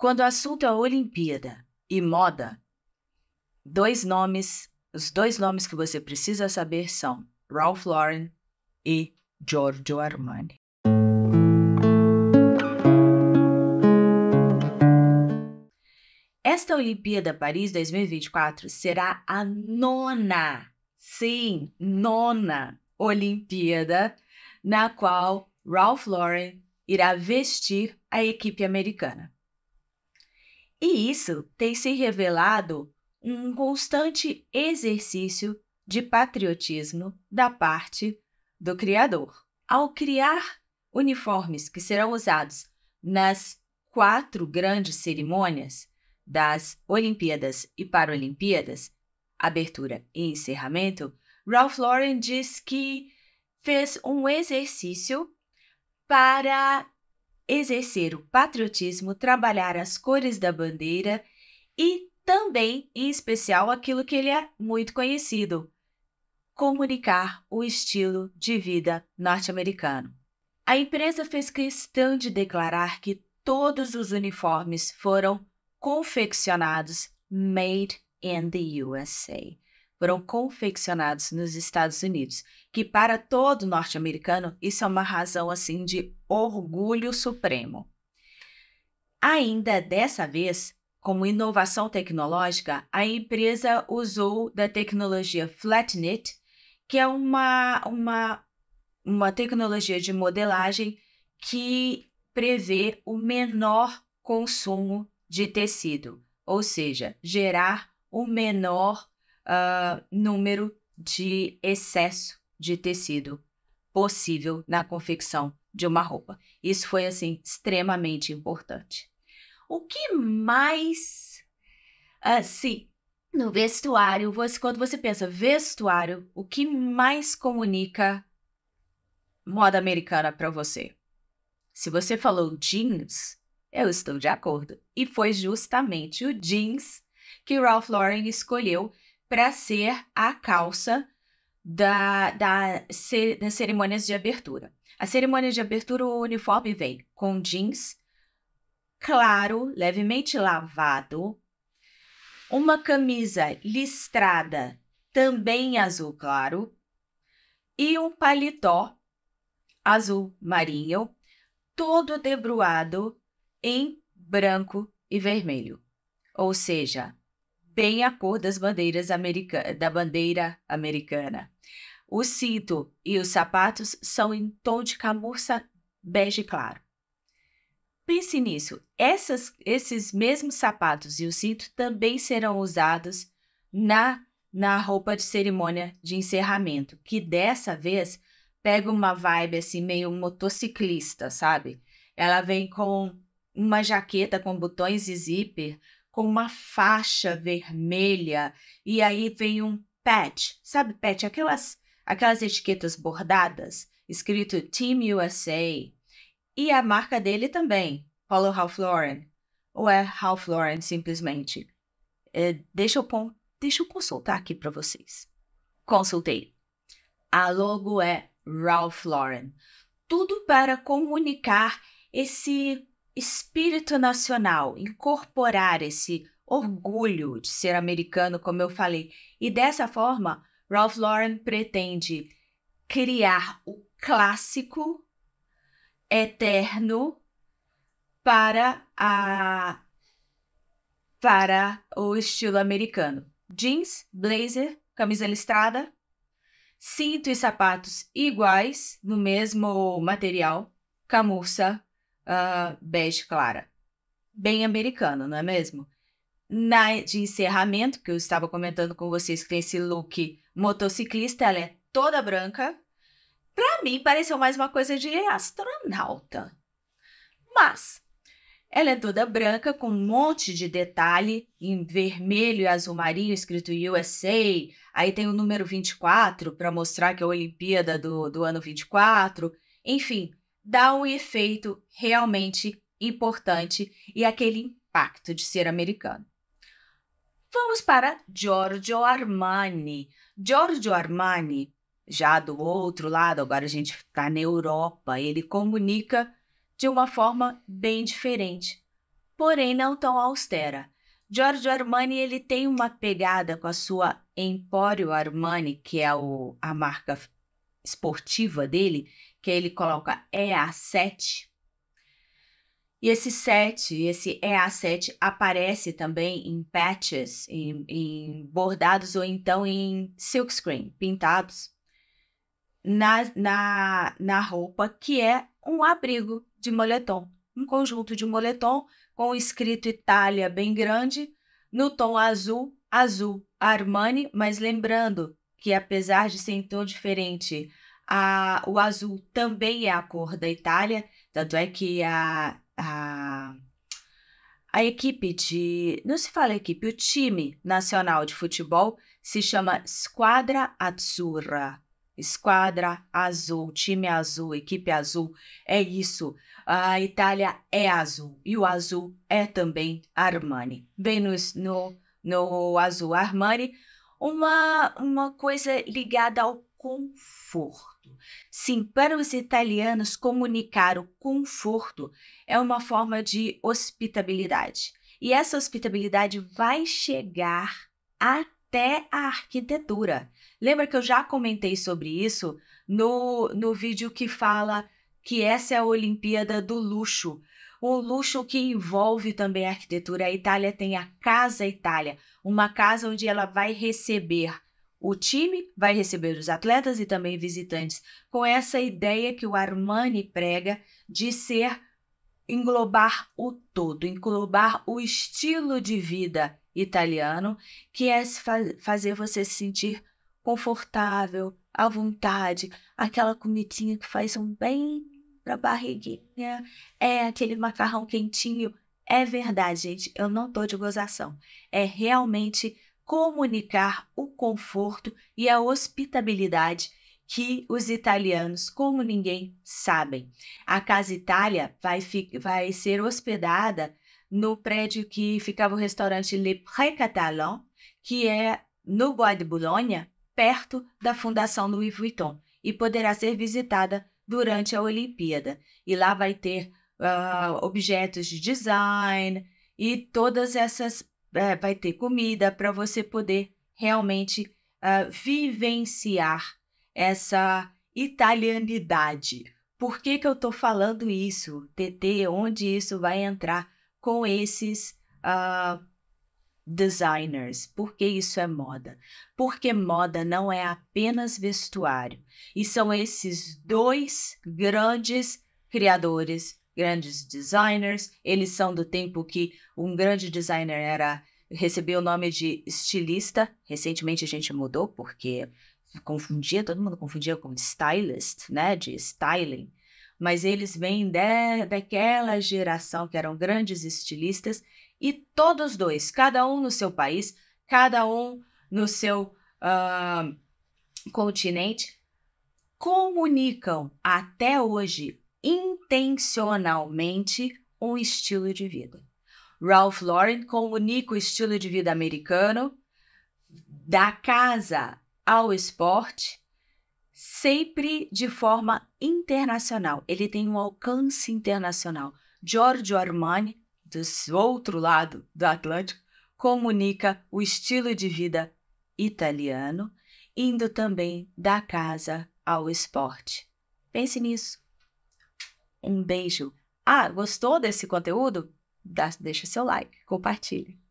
Quando o assunto é Olimpíada e moda, dois nomes, os dois nomes que você precisa saber são Ralph Lauren e Giorgio Armani. Esta Olimpíada Paris 2024 será a nona, sim, nona Olimpíada na qual Ralph Lauren irá vestir a equipe americana. E isso tem se revelado um constante exercício de patriotismo da parte do criador. Ao criar uniformes que serão usados nas quatro grandes cerimônias das Olimpíadas e Paralimpíadas, abertura e encerramento, Ralph Lauren diz que fez um exercício para exercer o patriotismo, trabalhar as cores da bandeira e também, em especial, aquilo que ele é muito conhecido: comunicar o estilo de vida norte-americano. A empresa fez questão de declarar que todos os uniformes foram confeccionados made in the USA foram confeccionados nos Estados Unidos, que para todo norte-americano isso é uma razão assim de orgulho supremo. Ainda dessa vez, como inovação tecnológica, a empresa usou da tecnologia FlatKnit, que é uma, uma, uma tecnologia de modelagem que prevê o menor consumo de tecido, ou seja, gerar o menor uh, número de excesso de tecido possível na confecção de uma roupa. Isso foi assim extremamente importante. O que mais assim no vestuário, você, quando você pensa vestuário, o que mais comunica moda americana para você? Se você falou jeans, eu estou de acordo. E foi justamente o jeans que Ralph Lauren escolheu para ser a calça da, da, das cerimônias de abertura. A cerimônia de abertura, o uniforme vem com jeans claro, levemente lavado, uma camisa listrada, também azul claro, e um paletó azul marinho, todo debruado em branco e vermelho. Ou seja, bem a cor das bandeiras da bandeira americana. O cinto e os sapatos são em tom de camurça bege claro. Pense nisso. Essas, esses mesmos sapatos e o cinto também serão usados na, na roupa de cerimônia de encerramento, que dessa vez pega uma vibe assim meio motociclista, sabe? Ela vem com uma jaqueta com botões e zíper, com uma faixa vermelha e aí vem um patch, sabe patch, aquelas aquelas etiquetas bordadas, escrito Team USA. E a marca dele também, paulo Ralph Lauren, ou é Ralph Lauren simplesmente. É, deixa eu deixa eu consultar aqui para vocês. Consultei. A logo é Ralph Lauren. Tudo para comunicar esse espírito nacional, incorporar esse orgulho de ser americano, como eu falei. E dessa forma, Ralph Lauren pretende criar o clássico eterno para a para o estilo americano. Jeans, blazer, camisa listrada, cinto e sapatos iguais no mesmo material, camurça, uh, bege clara. Bem americano, não é mesmo? Na de encerramento, que eu estava comentando com vocês, que tem esse look motociclista, ela é toda branca. Para mim, pareceu mais uma coisa de astronauta. Mas ela é toda branca, com um monte de detalhe em vermelho e azul marinho, escrito USA. Aí tem o número 24 para mostrar que é a Olimpíada do, do ano 24. Enfim, dá um efeito realmente importante e aquele impacto de ser americano. Vamos para Giorgio Armani. Giorgio Armani, já do outro lado, agora a gente está na Europa, ele comunica de uma forma bem diferente, porém não tão austera. Giorgio Armani ele tem uma pegada com a sua Emporio Armani, que é o, a marca esportiva dele, que ele coloca EA7. E esse 7, esse EA7 aparece também em patches, em, em bordados ou então em silkscreen, pintados, na, na, na roupa, que é um abrigo de moletom. Um conjunto de moletom com escrito Itália bem grande, no tom azul, azul Armani, mas lembrando que apesar de ser em tom diferente, a, o azul também é a cor da Itália, tanto é que a, a, a equipe de. Não se fala equipe, o time nacional de futebol se chama Squadra Azzurra. Esquadra azul, time azul, equipe azul, é isso. A Itália é azul e o azul é também Armani. Bem no, no, no azul Armani, uma, uma coisa ligada ao conforto. Sim, para os italianos, comunicar o conforto é uma forma de hospitabilidade. E essa hospitabilidade vai chegar até a arquitetura. Lembra que eu já comentei sobre isso no, no vídeo que fala que essa é a Olimpíada do luxo, o luxo que envolve também a arquitetura. A Itália tem a Casa Itália, uma casa onde ela vai receber o time, vai receber os atletas e também visitantes, com essa ideia que o Armani prega de ser englobar o todo, englobar o estilo de vida italiano, que é fazer você se sentir confortável, à vontade, aquela comitinha que faz um bem para barriguinha, é aquele macarrão quentinho. É verdade, gente, eu não tô de gozação. É realmente comunicar o conforto e a hospitabilidade que os italianos, como ninguém, sabem. A Casa Itália vai, vai ser hospedada no prédio que ficava o restaurante Le Pré Catalan, que é no Bois de Boulogne, perto da fundação Louis Vuitton, e poderá ser visitada durante a Olimpíada. E lá vai ter uh, objetos de design e todas essas. Uh, vai ter comida para você poder realmente uh, vivenciar essa italianidade. Por que, que eu estou falando isso? TT, onde isso vai entrar com esses uh, designers. Por que isso é moda? Porque moda não é apenas vestuário. E são esses dois grandes criadores, grandes designers. Eles são do tempo que um grande designer era recebeu o nome de estilista. Recentemente a gente mudou porque confundia, todo mundo confundia com stylist, né, de styling mas eles vêm de, daquela geração que eram grandes estilistas e todos dois, cada um no seu país, cada um no seu uh, continente, comunicam até hoje intencionalmente um estilo de vida. Ralph Lauren comunica o estilo de vida americano da casa ao esporte sempre de forma internacional. Ele tem um alcance internacional. Giorgio Armani, do outro lado do Atlântico, comunica o estilo de vida italiano, indo também da casa ao esporte. Pense nisso. Um beijo. Ah, gostou desse conteúdo? deixa seu like, compartilhe.